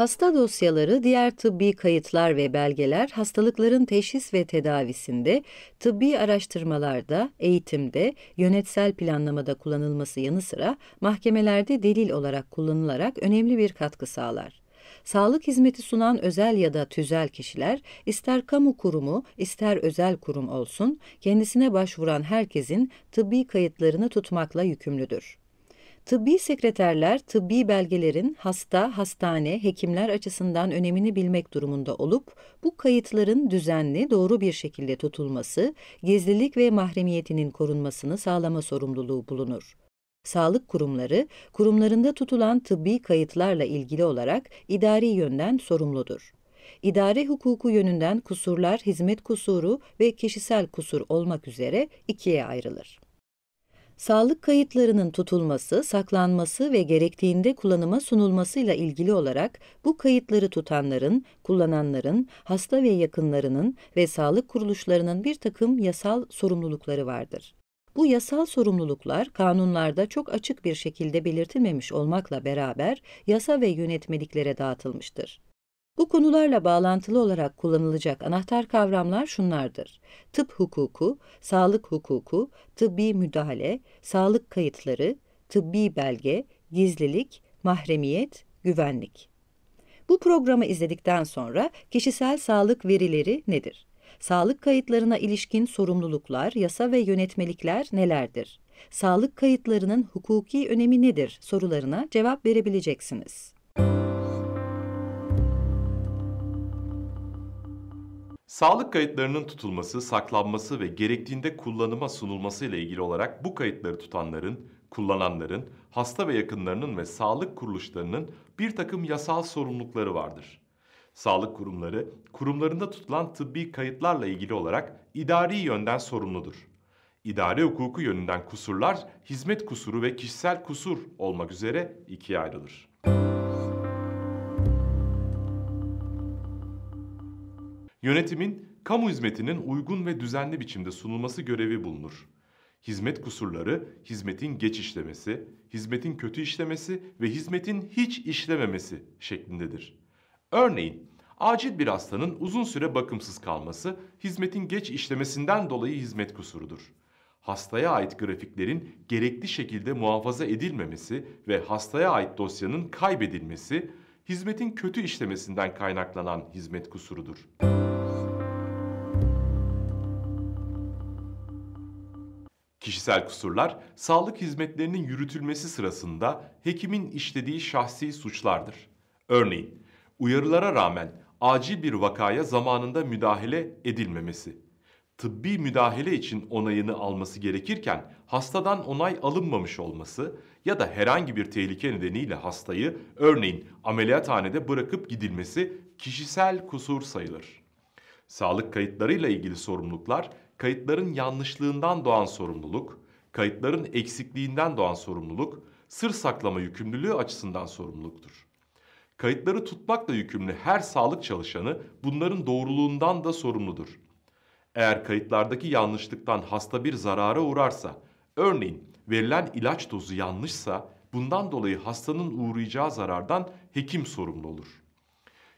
Hasta dosyaları, diğer tıbbi kayıtlar ve belgeler hastalıkların teşhis ve tedavisinde, tıbbi araştırmalarda, eğitimde, yönetsel planlamada kullanılması yanı sıra mahkemelerde delil olarak kullanılarak önemli bir katkı sağlar. Sağlık hizmeti sunan özel ya da tüzel kişiler, ister kamu kurumu, ister özel kurum olsun, kendisine başvuran herkesin tıbbi kayıtlarını tutmakla yükümlüdür. Tıbbi sekreterler, tıbbi belgelerin hasta, hastane, hekimler açısından önemini bilmek durumunda olup, bu kayıtların düzenli, doğru bir şekilde tutulması, gizlilik ve mahremiyetinin korunmasını sağlama sorumluluğu bulunur. Sağlık kurumları, kurumlarında tutulan tıbbi kayıtlarla ilgili olarak idari yönden sorumludur. İdare hukuku yönünden kusurlar, hizmet kusuru ve kişisel kusur olmak üzere ikiye ayrılır sağlık kayıtlarının tutulması, saklanması ve gerektiğinde kullanıma sunulmasıyla ilgili olarak bu kayıtları tutanların, kullananların, hasta ve yakınlarının ve sağlık kuruluşlarının bir takım yasal sorumlulukları vardır. Bu yasal sorumluluklar kanunlarda çok açık bir şekilde belirtilmemiş olmakla beraber yasa ve yönetmeliklere dağıtılmıştır. Bu konularla bağlantılı olarak kullanılacak anahtar kavramlar şunlardır. Tıp hukuku, sağlık hukuku, tıbbi müdahale, sağlık kayıtları, tıbbi belge, gizlilik, mahremiyet, güvenlik. Bu programı izledikten sonra kişisel sağlık verileri nedir? Sağlık kayıtlarına ilişkin sorumluluklar, yasa ve yönetmelikler nelerdir? Sağlık kayıtlarının hukuki önemi nedir sorularına cevap verebileceksiniz. Müzik Sağlık kayıtlarının tutulması, saklanması ve gerektiğinde kullanıma sunulması ile ilgili olarak bu kayıtları tutanların, kullananların, hasta ve yakınlarının ve sağlık kuruluşlarının bir takım yasal sorumlulukları vardır. Sağlık kurumları, kurumlarında tutulan tıbbi kayıtlarla ilgili olarak idari yönden sorumludur. İdari hukuku yönünden kusurlar, hizmet kusuru ve kişisel kusur olmak üzere ikiye ayrılır. Müzik Yönetimin kamu hizmetinin uygun ve düzenli biçimde sunulması görevi bulunur. Hizmet kusurları, hizmetin geç işlemesi, hizmetin kötü işlemesi ve hizmetin hiç işlememesi şeklindedir. Örneğin, acil bir hastanın uzun süre bakımsız kalması hizmetin geç işlemesinden dolayı hizmet kusurudur. Hastaya ait grafiklerin gerekli şekilde muhafaza edilmemesi ve hastaya ait dosyanın kaybedilmesi hizmetin kötü işlemesinden kaynaklanan hizmet kusurudur. Kişisel kusurlar, sağlık hizmetlerinin yürütülmesi sırasında hekimin işlediği şahsi suçlardır. Örneğin, uyarılara rağmen acil bir vakaya zamanında müdahale edilmemesi tıbbi müdahale için onayını alması gerekirken hastadan onay alınmamış olması ya da herhangi bir tehlike nedeniyle hastayı örneğin ameliyathanede bırakıp gidilmesi kişisel kusur sayılır. Sağlık kayıtlarıyla ilgili sorumluluklar kayıtların yanlışlığından doğan sorumluluk, kayıtların eksikliğinden doğan sorumluluk, sır saklama yükümlülüğü açısından sorumluluktur. Kayıtları tutmakla yükümlü her sağlık çalışanı bunların doğruluğundan da sorumludur. Eğer kayıtlardaki yanlışlıktan hasta bir zarara uğrarsa, örneğin verilen ilaç dozu yanlışsa bundan dolayı hastanın uğrayacağı zarardan hekim sorumlu olur.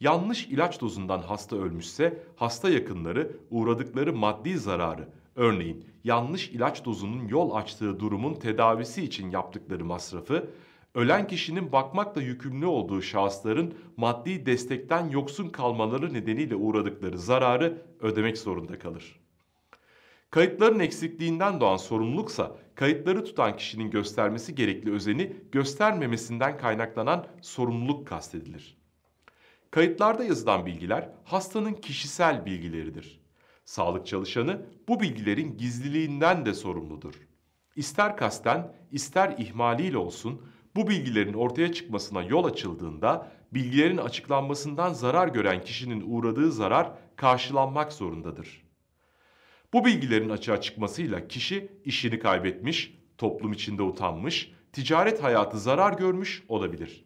Yanlış ilaç dozundan hasta ölmüşse hasta yakınları uğradıkları maddi zararı örneğin yanlış ilaç dozunun yol açtığı durumun tedavisi için yaptıkları masrafı ölen kişinin bakmakla yükümlü olduğu şahısların maddi destekten yoksun kalmaları nedeniyle uğradıkları zararı ödemek zorunda kalır. Kayıtların eksikliğinden doğan sorumluluksa kayıtları tutan kişinin göstermesi gerekli özeni göstermemesinden kaynaklanan sorumluluk kastedilir. Kayıtlarda yazılan bilgiler hastanın kişisel bilgileridir. Sağlık çalışanı bu bilgilerin gizliliğinden de sorumludur. İster kasten, ister ihmaliyle olsun bu bilgilerin ortaya çıkmasına yol açıldığında bilgilerin açıklanmasından zarar gören kişinin uğradığı zarar karşılanmak zorundadır. Bu bilgilerin açığa çıkmasıyla kişi işini kaybetmiş, toplum içinde utanmış, ticaret hayatı zarar görmüş olabilir.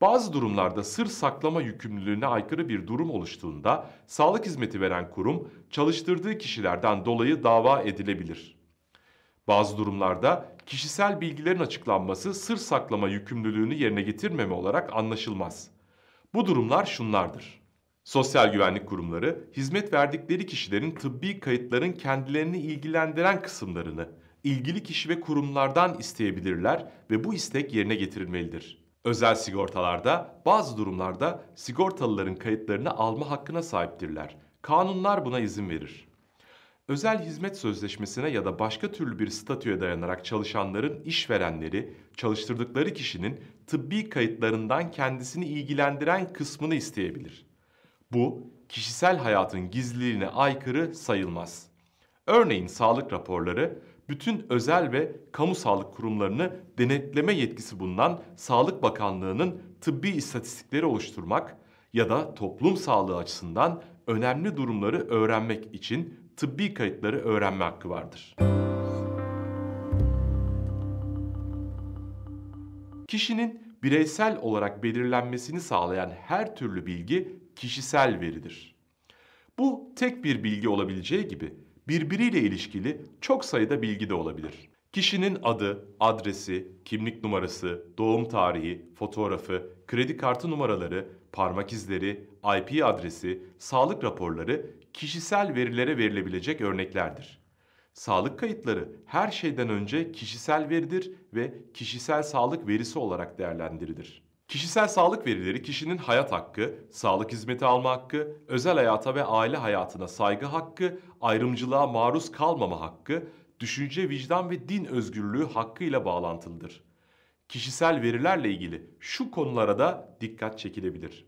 Bazı durumlarda sır saklama yükümlülüğüne aykırı bir durum oluştuğunda sağlık hizmeti veren kurum çalıştırdığı kişilerden dolayı dava edilebilir. Bazı durumlarda kişisel bilgilerin açıklanması sır saklama yükümlülüğünü yerine getirmeme olarak anlaşılmaz. Bu durumlar şunlardır. Sosyal güvenlik kurumları hizmet verdikleri kişilerin tıbbi kayıtların kendilerini ilgilendiren kısımlarını ilgili kişi ve kurumlardan isteyebilirler ve bu istek yerine getirilmelidir. Özel sigortalarda bazı durumlarda sigortalıların kayıtlarını alma hakkına sahiptirler. Kanunlar buna izin verir özel hizmet sözleşmesine ya da başka türlü bir statüye dayanarak çalışanların işverenleri, çalıştırdıkları kişinin tıbbi kayıtlarından kendisini ilgilendiren kısmını isteyebilir. Bu, kişisel hayatın gizliliğine aykırı sayılmaz. Örneğin sağlık raporları, bütün özel ve kamu sağlık kurumlarını denetleme yetkisi bulunan Sağlık Bakanlığı'nın tıbbi istatistikleri oluşturmak ya da toplum sağlığı açısından önemli durumları öğrenmek için tıbbi kayıtları öğrenme hakkı vardır. Kişinin bireysel olarak belirlenmesini sağlayan her türlü bilgi kişisel veridir. Bu tek bir bilgi olabileceği gibi birbiriyle ilişkili çok sayıda bilgi de olabilir. Kişinin adı, adresi, kimlik numarası, doğum tarihi, fotoğrafı, kredi kartı numaraları, parmak izleri, IP adresi, sağlık raporları kişisel verilere verilebilecek örneklerdir. Sağlık kayıtları her şeyden önce kişisel veridir ve kişisel sağlık verisi olarak değerlendirilir. Kişisel sağlık verileri kişinin hayat hakkı, sağlık hizmeti alma hakkı, özel hayata ve aile hayatına saygı hakkı, ayrımcılığa maruz kalmama hakkı, düşünce, vicdan ve din özgürlüğü hakkı ile bağlantılıdır. Kişisel verilerle ilgili şu konulara da dikkat çekilebilir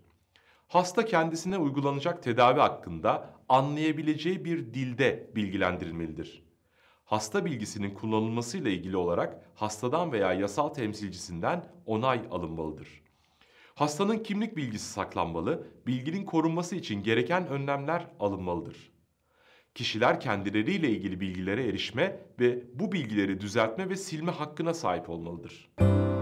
hasta kendisine uygulanacak tedavi hakkında anlayabileceği bir dilde bilgilendirilmelidir. Hasta bilgisinin kullanılmasıyla ilgili olarak hastadan veya yasal temsilcisinden onay alınmalıdır. Hastanın kimlik bilgisi saklanmalı, bilginin korunması için gereken önlemler alınmalıdır. Kişiler kendileriyle ilgili bilgilere erişme ve bu bilgileri düzeltme ve silme hakkına sahip olmalıdır. Müzik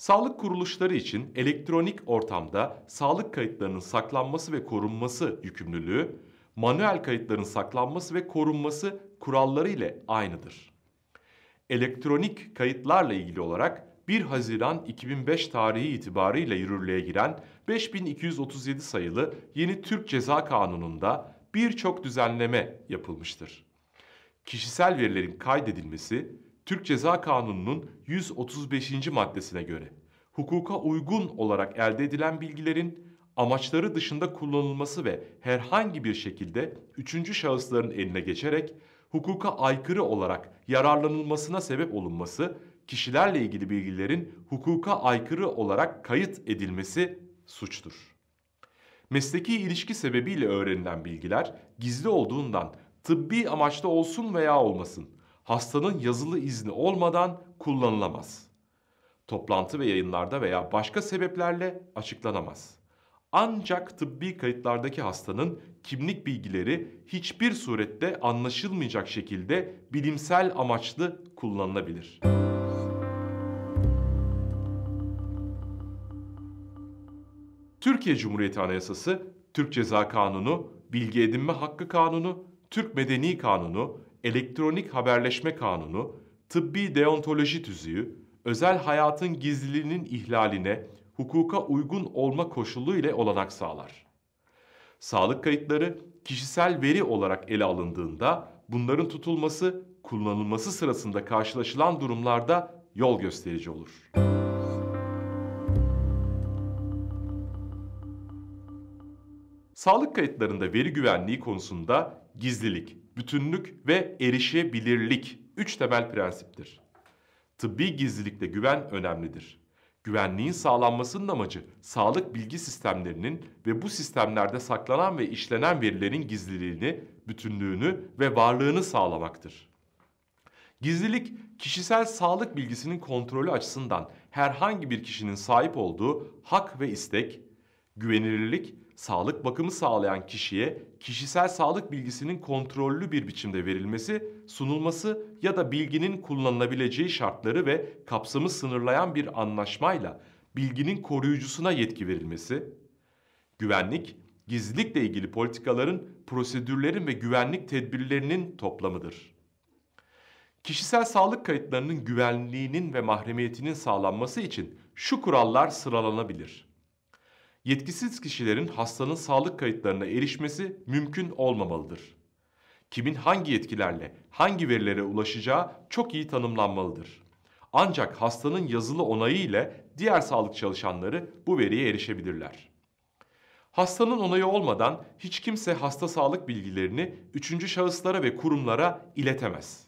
Sağlık kuruluşları için elektronik ortamda sağlık kayıtlarının saklanması ve korunması yükümlülüğü, manuel kayıtların saklanması ve korunması kuralları ile aynıdır. Elektronik kayıtlarla ilgili olarak 1 Haziran 2005 tarihi itibariyle yürürlüğe giren 5237 sayılı yeni Türk Ceza Kanunu'nda birçok düzenleme yapılmıştır. Kişisel verilerin kaydedilmesi, Türk Ceza Kanunu'nun 135. maddesine göre hukuka uygun olarak elde edilen bilgilerin amaçları dışında kullanılması ve herhangi bir şekilde üçüncü şahısların eline geçerek hukuka aykırı olarak yararlanılmasına sebep olunması, kişilerle ilgili bilgilerin hukuka aykırı olarak kayıt edilmesi suçtur. Mesleki ilişki sebebiyle öğrenilen bilgiler gizli olduğundan tıbbi amaçta olsun veya olmasın hastanın yazılı izni olmadan kullanılamaz. Toplantı ve yayınlarda veya başka sebeplerle açıklanamaz. Ancak tıbbi kayıtlardaki hastanın kimlik bilgileri hiçbir surette anlaşılmayacak şekilde bilimsel amaçlı kullanılabilir. Türkiye Cumhuriyeti Anayasası, Türk Ceza Kanunu, Bilgi Edinme Hakkı Kanunu, Türk Medeni Kanunu, elektronik haberleşme kanunu, tıbbi deontoloji tüzüğü, özel hayatın gizliliğinin ihlaline hukuka uygun olma koşulu ile olanak sağlar. Sağlık kayıtları kişisel veri olarak ele alındığında bunların tutulması, kullanılması sırasında karşılaşılan durumlarda yol gösterici olur. Müzik Sağlık kayıtlarında veri güvenliği konusunda gizlilik, bütünlük ve erişebilirlik üç temel prensiptir. Tıbbi gizlilikle güven önemlidir. Güvenliğin sağlanmasının amacı sağlık bilgi sistemlerinin ve bu sistemlerde saklanan ve işlenen verilerin gizliliğini, bütünlüğünü ve varlığını sağlamaktır. Gizlilik, kişisel sağlık bilgisinin kontrolü açısından herhangi bir kişinin sahip olduğu hak ve istek, güvenilirlik sağlık bakımı sağlayan kişiye kişisel sağlık bilgisinin kontrollü bir biçimde verilmesi, sunulması ya da bilginin kullanılabileceği şartları ve kapsamı sınırlayan bir anlaşmayla bilginin koruyucusuna yetki verilmesi, güvenlik, gizlilikle ilgili politikaların, prosedürlerin ve güvenlik tedbirlerinin toplamıdır. Kişisel sağlık kayıtlarının güvenliğinin ve mahremiyetinin sağlanması için şu kurallar sıralanabilir yetkisiz kişilerin hastanın sağlık kayıtlarına erişmesi mümkün olmamalıdır. Kimin hangi yetkilerle, hangi verilere ulaşacağı çok iyi tanımlanmalıdır. Ancak hastanın yazılı onayı ile diğer sağlık çalışanları bu veriye erişebilirler. Hastanın onayı olmadan hiç kimse hasta sağlık bilgilerini üçüncü şahıslara ve kurumlara iletemez.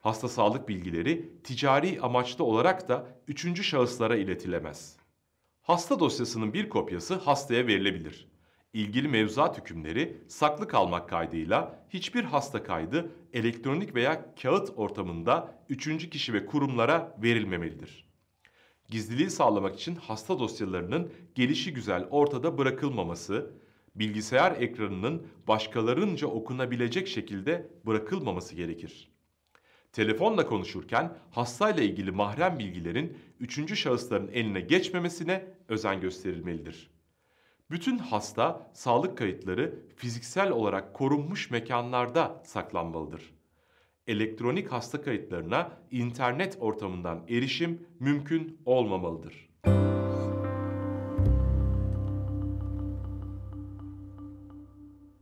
Hasta sağlık bilgileri ticari amaçlı olarak da üçüncü şahıslara iletilemez.'' Hasta dosyasının bir kopyası hastaya verilebilir. İlgili mevzuat hükümleri saklı kalmak kaydıyla hiçbir hasta kaydı elektronik veya kağıt ortamında üçüncü kişi ve kurumlara verilmemelidir. Gizliliği sağlamak için hasta dosyalarının gelişi güzel ortada bırakılmaması, bilgisayar ekranının başkalarınca okunabilecek şekilde bırakılmaması gerekir telefonla konuşurken hastayla ilgili mahrem bilgilerin üçüncü şahısların eline geçmemesine özen gösterilmelidir. Bütün hasta sağlık kayıtları fiziksel olarak korunmuş mekanlarda saklanmalıdır. Elektronik hasta kayıtlarına internet ortamından erişim mümkün olmamalıdır.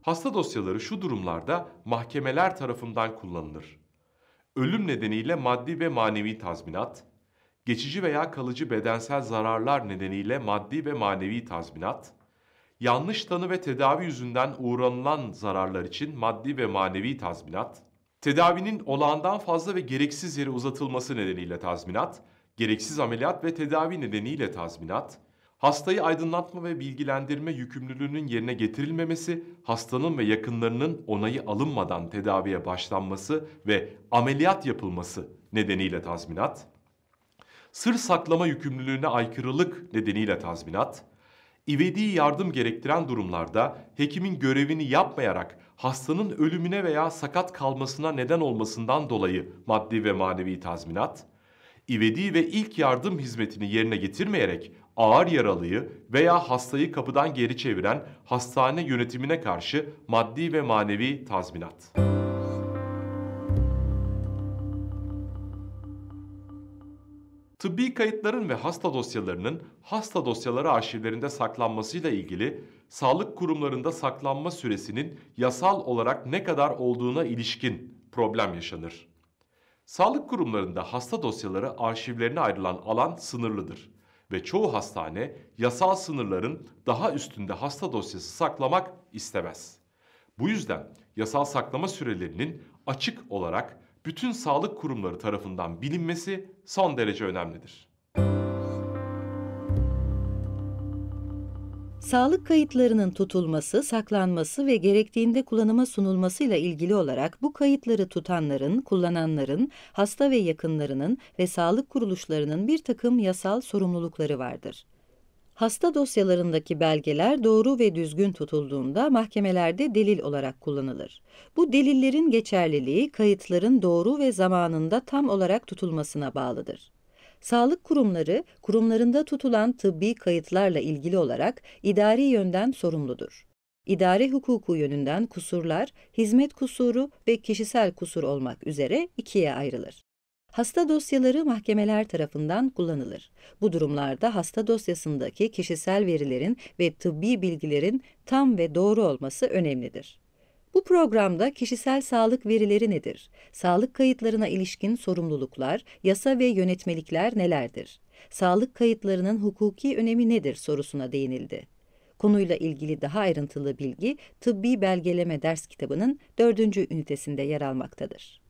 Hasta dosyaları şu durumlarda mahkemeler tarafından kullanılır ölüm nedeniyle maddi ve manevi tazminat, geçici veya kalıcı bedensel zararlar nedeniyle maddi ve manevi tazminat, yanlış tanı ve tedavi yüzünden uğranılan zararlar için maddi ve manevi tazminat, tedavinin olağandan fazla ve gereksiz yere uzatılması nedeniyle tazminat, gereksiz ameliyat ve tedavi nedeniyle tazminat, Hastayı aydınlatma ve bilgilendirme yükümlülüğünün yerine getirilmemesi, hastanın ve yakınlarının onayı alınmadan tedaviye başlanması ve ameliyat yapılması nedeniyle tazminat, sır saklama yükümlülüğüne aykırılık nedeniyle tazminat, ivedi yardım gerektiren durumlarda hekimin görevini yapmayarak hastanın ölümüne veya sakat kalmasına neden olmasından dolayı maddi ve manevi tazminat, ivedi ve ilk yardım hizmetini yerine getirmeyerek ağır yaralıyı veya hastayı kapıdan geri çeviren hastane yönetimine karşı maddi ve manevi tazminat. Tıbbi kayıtların ve hasta dosyalarının hasta dosyaları arşivlerinde saklanmasıyla ilgili sağlık kurumlarında saklanma süresinin yasal olarak ne kadar olduğuna ilişkin problem yaşanır. Sağlık kurumlarında hasta dosyaları arşivlerine ayrılan alan sınırlıdır ve çoğu hastane yasal sınırların daha üstünde hasta dosyası saklamak istemez. Bu yüzden yasal saklama sürelerinin açık olarak bütün sağlık kurumları tarafından bilinmesi son derece önemlidir. Müzik Sağlık kayıtlarının tutulması, saklanması ve gerektiğinde kullanıma sunulmasıyla ilgili olarak bu kayıtları tutanların, kullananların, hasta ve yakınlarının ve sağlık kuruluşlarının bir takım yasal sorumlulukları vardır. Hasta dosyalarındaki belgeler doğru ve düzgün tutulduğunda mahkemelerde delil olarak kullanılır. Bu delillerin geçerliliği kayıtların doğru ve zamanında tam olarak tutulmasına bağlıdır. Sağlık kurumları, kurumlarında tutulan tıbbi kayıtlarla ilgili olarak idari yönden sorumludur. İdari hukuku yönünden kusurlar, hizmet kusuru ve kişisel kusur olmak üzere ikiye ayrılır. Hasta dosyaları mahkemeler tarafından kullanılır. Bu durumlarda hasta dosyasındaki kişisel verilerin ve tıbbi bilgilerin tam ve doğru olması önemlidir. Bu programda kişisel sağlık verileri nedir? Sağlık kayıtlarına ilişkin sorumluluklar, yasa ve yönetmelikler nelerdir? Sağlık kayıtlarının hukuki önemi nedir sorusuna değinildi. Konuyla ilgili daha ayrıntılı bilgi Tıbbi Belgeleme Ders kitabının 4. ünitesinde yer almaktadır.